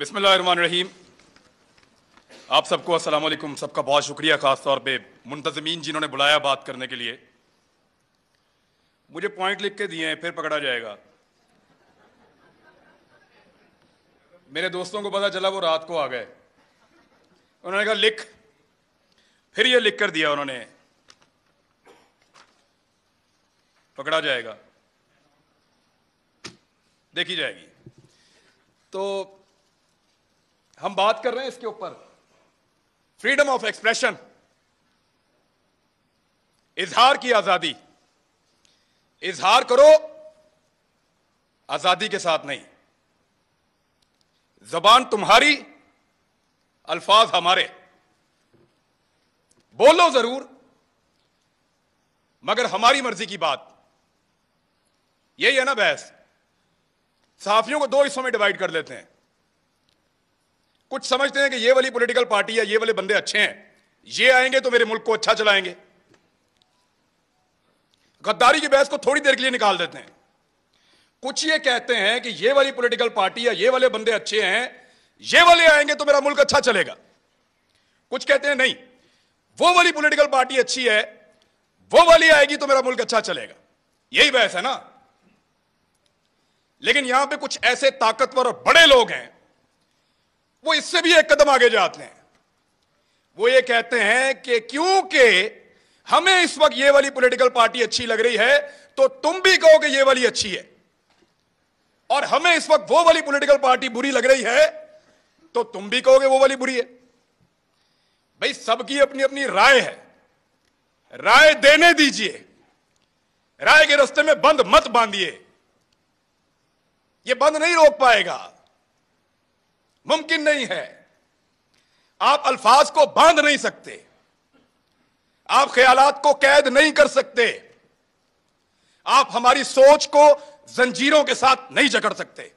रहीम आप सबको असलम सबका बहुत शुक्रिया ख़ास तौर पे मुंतजमीन जिन्होंने बुलाया बात करने के लिए मुझे पॉइंट लिख के दिए हैं फिर पकड़ा जाएगा मेरे दोस्तों को पता चला वो रात को आ गए उन्होंने कहा लिख फिर ये लिख कर दिया उन्होंने पकड़ा जाएगा देखी जाएगी तो हम बात कर रहे हैं इसके ऊपर फ्रीडम ऑफ एक्सप्रेशन इजहार की आजादी इजहार करो आजादी के साथ नहीं जबान तुम्हारी अल्फाज हमारे बोलो जरूर मगर हमारी मर्जी की बात यही है ना बहस सहाफियों को दो हिस्सों में डिवाइड कर लेते हैं कुछ समझते हैं कि ये वाली पॉलिटिकल पार्टी है ये वाले बंदे अच्छे हैं ये आएंगे तो मेरे मुल्क को अच्छा चलाएंगे गद्दारी की बहस को थोड़ी देर के लिए निकाल देते हैं कुछ ये कहते हैं कि ये वाली पॉलिटिकल पार्टी है ये वाले बंदे अच्छे हैं ये वाले आएंगे तो मेरा मुल्क अच्छा चलेगा कुछ कहते हैं नहीं वो वाली पॉलिटिकल पार्टी अच्छी है वो वाली आएगी तो मेरा मुल्क अच्छा चलेगा यही बहस है ना लेकिन यहां पे कुछ ऐसे ताकतवर और बड़े लोग हैं वो इससे भी एक कदम आगे जाते हैं वो ये कहते हैं कि क्योंकि हमें इस वक्त ये वाली पॉलिटिकल पार्टी अच्छी लग रही है तो तुम भी कहो कि ये वाली अच्छी है और हमें इस वक्त वो वाली पॉलिटिकल पार्टी बुरी लग रही है तो तुम भी कहोगे वो वाली बुरी है भाई सबकी अपनी अपनी राय है राय देने दीजिए राय के रस्ते में बंद मत बांधिए ये बंद नहीं रोक पाएगा मुमकिन नहीं है आप अल्फाज को बांध नहीं सकते आप ख्यालात को कैद नहीं कर सकते आप हमारी सोच को जंजीरों के साथ नहीं जकड़ सकते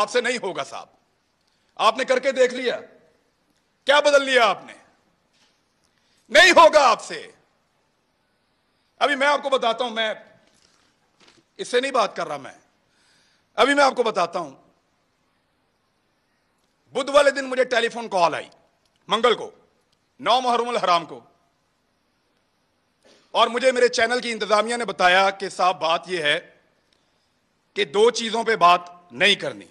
आपसे नहीं होगा साहब आपने करके देख लिया क्या बदल लिया आपने नहीं होगा आपसे अभी मैं आपको बताता हूं मैं इससे नहीं बात कर रहा मैं अभी मैं आपको बताता हूं बुध वाले दिन मुझे टेलीफोन कॉल आई मंगल को नौ मोहरमल हराम को और मुझे मेरे चैनल की इंतजामिया ने बताया कि साहब बात यह है कि दो चीज़ों पे बात नहीं करनी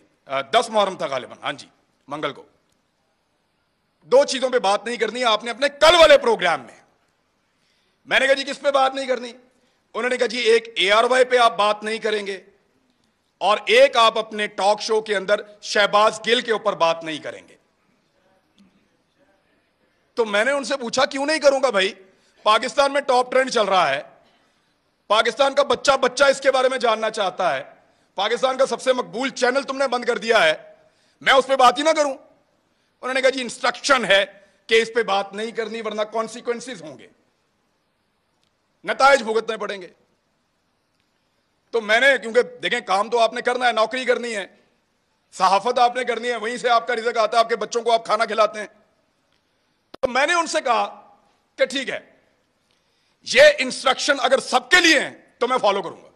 दस मुहर्रम था गालिबन हाँ जी मंगल को दो चीज़ों पे बात नहीं करनी आपने अपने कल वाले प्रोग्राम में मैंने कहा जी किस पे बात नहीं करनी उन्होंने कहा जी एक ए आर वाई पे आप बात नहीं करेंगे और एक आप अपने टॉक शो के अंदर शहबाज गिल के ऊपर बात नहीं करेंगे तो मैंने उनसे पूछा क्यों नहीं करूंगा भाई पाकिस्तान में टॉप ट्रेंड चल रहा है पाकिस्तान का बच्चा बच्चा इसके बारे में जानना चाहता है पाकिस्तान का सबसे मकबूल चैनल तुमने बंद कर दिया है मैं उस पर बात ही ना करूं उन्होंने कहा जी इंस्ट्रक्शन है कि इस पर बात नहीं करनी वरना कॉन्सिक्वेंसिस होंगे नतज भुगतने पड़ेंगे तो मैंने क्योंकि देखें काम तो आपने करना है नौकरी करनी है सहाफत आपने करनी है वहीं से आपका रिजक आता है आपके बच्चों को आप खाना खिलाते हैं तो मैंने उनसे कहा कि ठीक है ये इंस्ट्रक्शन अगर सबके लिए है तो मैं फॉलो करूंगा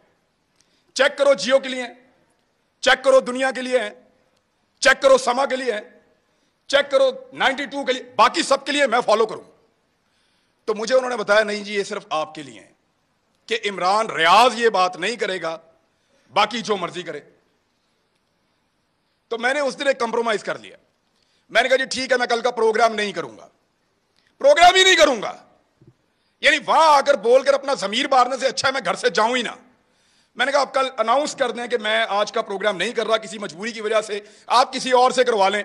चेक करो जियो के लिए चेक करो दुनिया के लिए है चेक करो समा के लिए है चेक करो 92 के लिए बाकी सबके लिए मैं फॉलो करूंगा तो मुझे उन्होंने बताया नहीं जी ये सिर्फ आपके लिए है कि इमरान रियाज ये बात नहीं करेगा बाकी जो मर्जी करे तो मैंने उस दिन एक कंप्रोमाइज कर लिया मैंने कहा जी ठीक है मैं कल का प्रोग्राम नहीं करूंगा प्रोग्राम ही नहीं करूंगा यानी वहां आकर बोलकर अपना जमीर मारने से अच्छा है मैं घर से जाऊं ही ना मैंने कहा आप कल अनाउंस कर दें कि मैं आज का प्रोग्राम नहीं कर रहा किसी मजबूरी की वजह से आप किसी और से करवा लें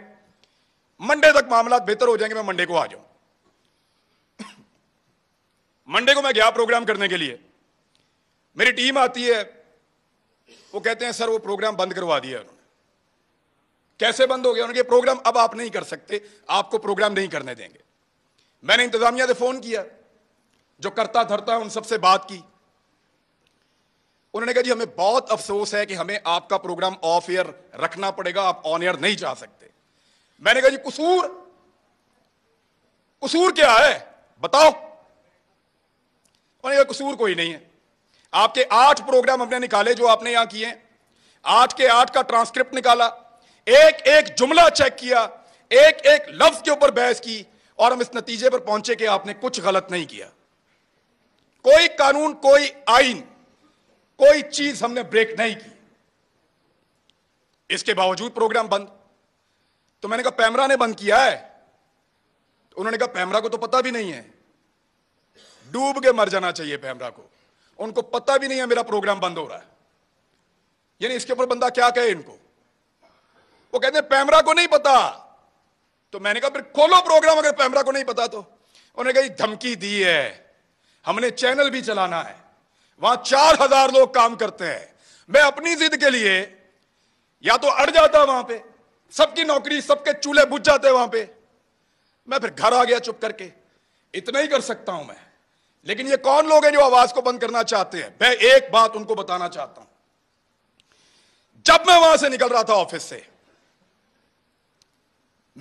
मंडे तक मामला बेहतर हो जाएंगे मैं मंडे को आ जाऊं मंडे को मैं गया प्रोग्राम करने के लिए मेरी टीम आती है वो कहते हैं सर वो प्रोग्राम बंद करवा दिया उन्होंने कैसे बंद हो गया उन्होंने प्रोग्राम अब आप नहीं कर सकते आपको प्रोग्राम नहीं करने देंगे मैंने इंतजामिया से फोन किया जो करता धरता उन सबसे बात की उन्होंने कहा जी हमें बहुत अफसोस है कि हमें आपका प्रोग्राम ऑफ एयर रखना पड़ेगा आप ऑन एयर नहीं जा सकते मैंने कहा जी कसूर कसूर क्या है बताओ उन्होंने कहा कसूर कोई नहीं है आपके आठ प्रोग्राम हमने निकाले जो आपने यहां किए आठ के आठ का ट्रांसक्रिप्ट निकाला एक एक जुमला चेक किया एक एक लफ्ज के ऊपर बहस की और हम इस नतीजे पर पहुंचे कि आपने कुछ गलत नहीं किया कोई कानून कोई आइन कोई चीज हमने ब्रेक नहीं की इसके बावजूद प्रोग्राम बंद तो मैंने कहा पैमरा ने बंद किया है तो उन्होंने कहा पैमरा को तो पता भी नहीं है डूब के मर जाना चाहिए पैमरा को उनको पता भी नहीं है मेरा प्रोग्राम बंद हो रहा है यानी इसके ऊपर बंदा क्या कहे इनको वो कहते हैं पैमरा को नहीं पता तो मैंने कहा फिर खोलो प्रोग्राम अगर पैमरा को नहीं पता तो उन्हें कही धमकी दी है हमने चैनल भी चलाना है वहां चार हजार लोग काम करते हैं मैं अपनी जिद के लिए या तो अड़ जाता वहां पे सबकी नौकरी सबके चूल्हे बुझ जाते वहां पे मैं फिर घर आ गया चुप करके इतना ही कर सकता हूं मैं लेकिन ये कौन लोग हैं जो आवाज को बंद करना चाहते हैं मैं एक बात उनको बताना चाहता हूं जब मैं वहां से निकल रहा था ऑफिस से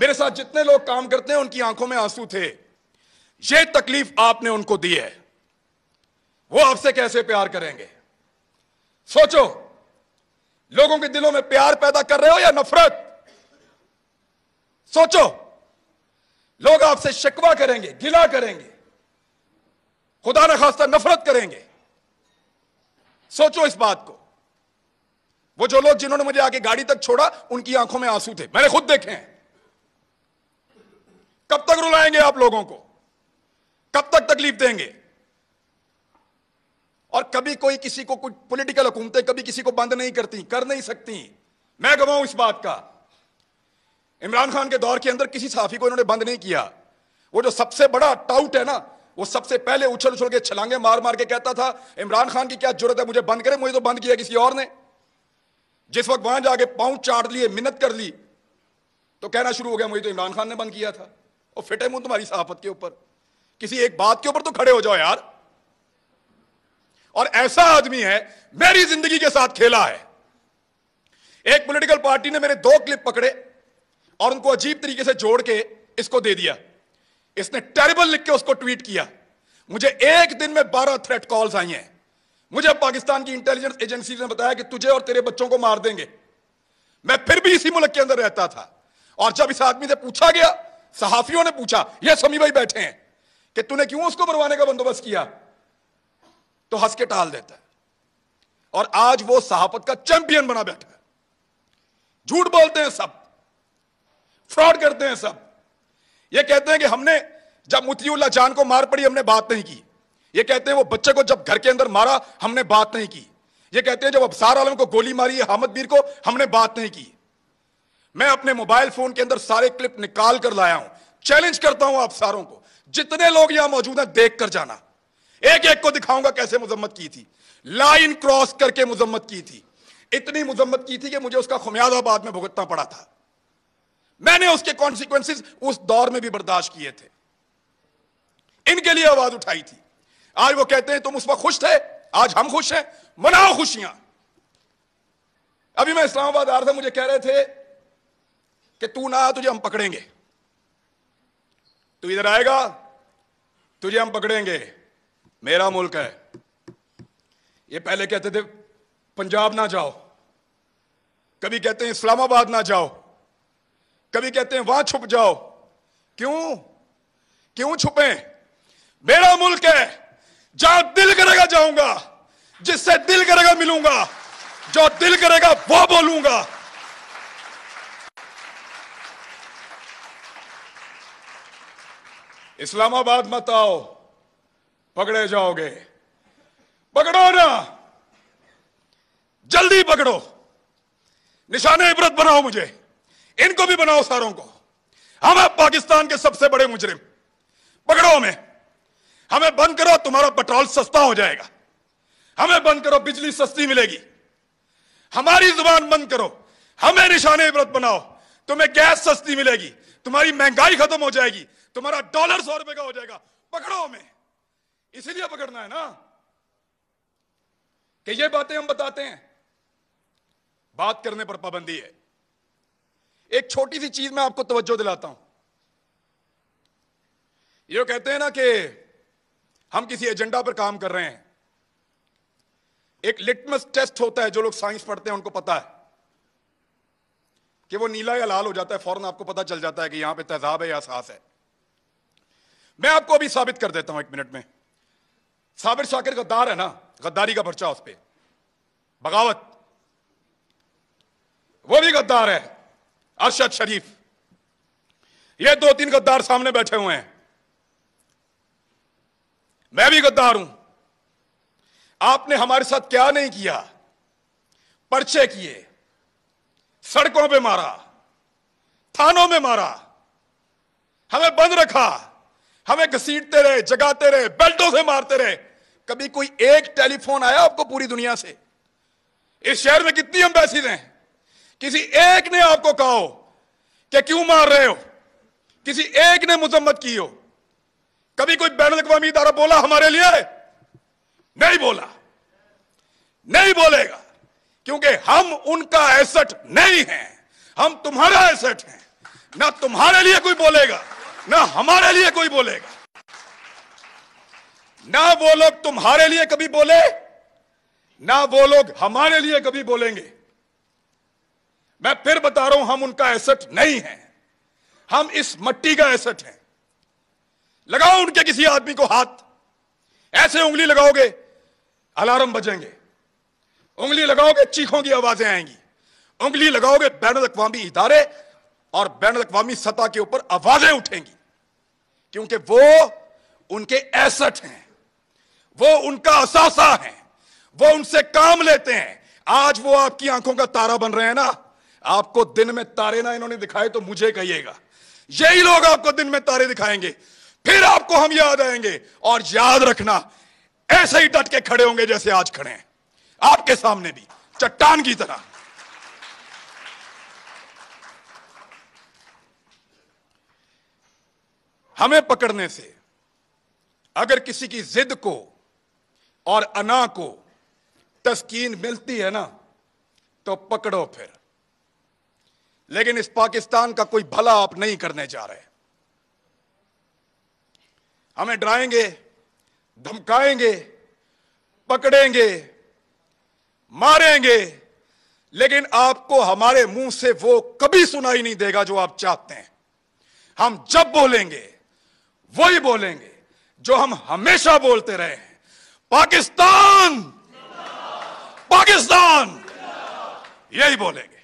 मेरे साथ जितने लोग काम करते हैं उनकी आंखों में आंसू थे ये तकलीफ आपने उनको दी है वो आपसे कैसे प्यार करेंगे सोचो लोगों के दिलों में प्यार पैदा कर रहे हो या नफरत सोचो लोग आपसे शिकवा करेंगे गिला करेंगे खुदा न खास्ता नफरत करेंगे सोचो इस बात को वो जो लोग जिन्होंने मुझे आगे गाड़ी तक छोड़ा उनकी आंखों में आंसू थे मैंने खुद देखे हैं कब तक रुलाएंगे आप लोगों को कब तक तकलीफ देंगे और कभी कोई किसी को कुछ पॉलिटिकल हुकूमतें कभी किसी को बंद नहीं करती कर नहीं सकती मैं गवाऊं इस बात का इमरान खान के दौर के अंदर किसी साफी को इन्होंने बंद नहीं किया वो जो सबसे बड़ा टाउट है ना वो सबसे पहले उछल उछल के छलांगे मार मार के कहता था इमरान खान की क्या जरूरत है मुझे बंद करे मुझे तो बंद किया किसी और ने जिस वक्त वहां जाके पांव चाट लिए मिन्नत कर ली तो कहना शुरू हो गया मुझे तो इमरान खान ने बंद किया था और फिटे मुंह तुम्हारी सहाफत के ऊपर किसी एक बात के ऊपर तो खड़े हो जाओ यार और ऐसा आदमी है मेरी जिंदगी के साथ खेला है एक पॉलिटिकल पार्टी ने मेरे दो क्लिप पकड़े और उनको अजीब तरीके से जोड़ के इसको दे दिया इसने टेरिबल लिख के उसको ट्वीट किया मुझे एक दिन में बारह थ्रेट कॉल्स आई हैं मुझे पाकिस्तान की इंटेलिजेंस एजेंसी ने बताया कि तुझे और तेरे बच्चों को मार देंगे मैं फिर भी इसी मुल्क के अंदर रहता था और जब इस आदमी से पूछा गया सहाफियों ने पूछा ये समी भाई बैठे हैं कि तूने क्यों उसको मरवाने का बंदोबस्त किया तो हंस के टाल देता है और आज वो सहाफत का चैंपियन बना बैठा है झूठ बोलते हैं सब फ्रॉड करते हैं सब ये कहते हैं कि हमने जब मुतियुल्ला जान को मार पड़ी हमने बात नहीं की ये कहते हैं वो बच्चे को जब घर के अंदर मारा हमने बात नहीं की ये कहते हैं जब अबसार आलम को गोली मारी हामद बीर को हमने बात नहीं की मैं अपने मोबाइल फोन के अंदर सारे क्लिप निकाल कर लाया हूं चैलेंज करता हूं आप सारों को जितने लोग यहां मौजूद हैं देख कर जाना एक एक को दिखाऊंगा कैसे मुजम्मत की थी लाइन क्रॉस करके मुजम्मत की थी इतनी मुजम्मत की थी कि मुझे उसका खुमियाजाबाद में भुगतना पड़ा था मैंने उसके कॉन्सिक्वेंसिस उस दौर में भी बर्दाश्त किए थे इनके लिए आवाज उठाई थी आज वो कहते हैं तुम उस वक्त खुश थे आज हम खुश हैं मनाओ खुशियां अभी मैं इस्लामाबाद आ रहा था मुझे कह रहे थे कि तू ना तुझे हम पकड़ेंगे तू इधर आएगा तुझे हम पकड़ेंगे मेरा मुल्क है ये पहले कहते थे पंजाब ना जाओ कभी कहते हैं इस्लामाबाद ना जाओ कभी कहते हैं वहां छुप जाओ क्यों क्यों छुपे मेरा मुल्क है जहां दिल करेगा जाऊंगा जिससे दिल करेगा मिलूंगा जो दिल करेगा वो बोलूंगा इस्लामाबाद मत आओ पकड़े जाओगे पकड़ो ना जल्दी पकड़ो निशाने इबरत बनाओ मुझे इनको भी बनाओ सारों को हम है पाकिस्तान के सबसे बड़े मुजरिम पकड़ो हमें हमें बंद करो तुम्हारा पेट्रोल सस्ता हो जाएगा हमें बंद करो बिजली सस्ती मिलेगी हमारी जुबान बंद करो हमें निशाने इबरत बनाओ तुम्हें गैस सस्ती मिलेगी तुम्हारी महंगाई खत्म हो जाएगी तुम्हारा डॉलर सौ रुपए का हो जाएगा पकड़ो हमें इसीलिए पकड़ना है ना कि ये बातें हम बताते हैं बात करने पर पाबंदी है एक छोटी सी चीज मैं आपको तवज्जो दिलाता हूं ये कहते हैं ना कि हम किसी एजेंडा पर काम कर रहे हैं एक लिटमस टेस्ट होता है जो लोग साइंस पढ़ते हैं उनको पता है कि वो नीला या लाल हो जाता है फौरन आपको पता चल जाता है कि यहां पे तेजाब है या सास है मैं आपको अभी साबित कर देता हूं एक मिनट में साबिर शाकिर गद्दार है ना गद्दारी का पर्चा उस पर बगावत वो भी गद्दार है अरशद शरीफ ये दो तीन गद्दार सामने बैठे हुए हैं मैं भी गद्दार हूं आपने हमारे साथ क्या नहीं किया पर्चे किए सड़कों पे मारा थानों में मारा हमें बंद रखा हमें घसीटते रहे जगाते रहे बेल्टों से मारते रहे कभी कोई एक टेलीफोन आया आपको पूरी दुनिया से इस शहर में कितनी एम्बेसीज हैं किसी एक ने आपको कहा हो कि क्यों मार रहे हो किसी एक ने मुजम्मत की हो कभी कोई बैन अवी इदारा बोला हमारे लिए नहीं बोला नहीं बोलेगा क्योंकि हम उनका एसेट नहीं है हम तुम्हारा एसेट हैं ना तुम्हारे लिए कोई बोलेगा ना हमारे लिए कोई बोलेगा ना वो लोग तुम्हारे लिए कभी बोले ना वो लोग हमारे लिए कभी बोलेंगे मैं फिर बता रहा हूं हम उनका एसेट नहीं है हम इस मट्टी का एसेट है लगाओ उनके किसी आदमी को हाथ ऐसे उंगली लगाओगे अलार्म बजेंगे उंगली लगाओगे चीखों की आवाजें आएंगी उंगली लगाओगे बैन अवी इदारे और बैन अवी सतह के ऊपर आवाजें उठेंगी क्योंकि वो उनके एसेट हैं वो उनका असासा है वो उनसे काम लेते हैं आज वो आपकी आंखों का तारा बन रहे हैं ना आपको दिन में तारे ना इन्होंने दिखाए तो मुझे कहिएगा यही लोग आपको दिन में तारे दिखाएंगे फिर आपको हम याद आएंगे और याद रखना ऐसे ही डट के खड़े होंगे जैसे आज खड़े हैं आपके सामने भी चट्टान की तरह हमें पकड़ने से अगर किसी की जिद को और अना को तस्कीन मिलती है ना तो पकड़ो फिर लेकिन इस पाकिस्तान का कोई भला आप नहीं करने जा रहे हमें डराएंगे धमकाएंगे पकड़ेंगे मारेंगे लेकिन आपको हमारे मुंह से वो कभी सुनाई नहीं देगा जो आप चाहते हैं हम जब बोलेंगे वही बोलेंगे जो हम हमेशा बोलते रहे हैं पाकिस्तान पाकिस्तान यही बोलेंगे